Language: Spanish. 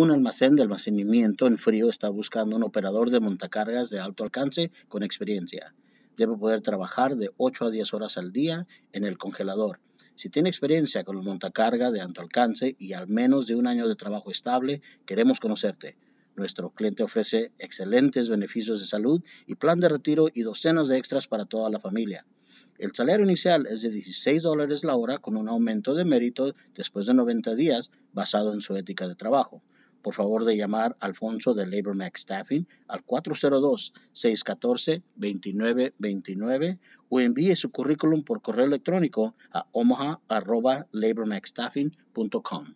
Un almacén de almacenamiento en frío está buscando un operador de montacargas de alto alcance con experiencia. Debe poder trabajar de 8 a 10 horas al día en el congelador. Si tiene experiencia con el montacarga de alto alcance y al menos de un año de trabajo estable, queremos conocerte. Nuestro cliente ofrece excelentes beneficios de salud y plan de retiro y docenas de extras para toda la familia. El salario inicial es de 16 dólares la hora con un aumento de mérito después de 90 días basado en su ética de trabajo por favor de llamar a Alfonso de Labor Staffing al 402-614-2929 o envíe su currículum por correo electrónico a omaha.labormaxstaffing.com.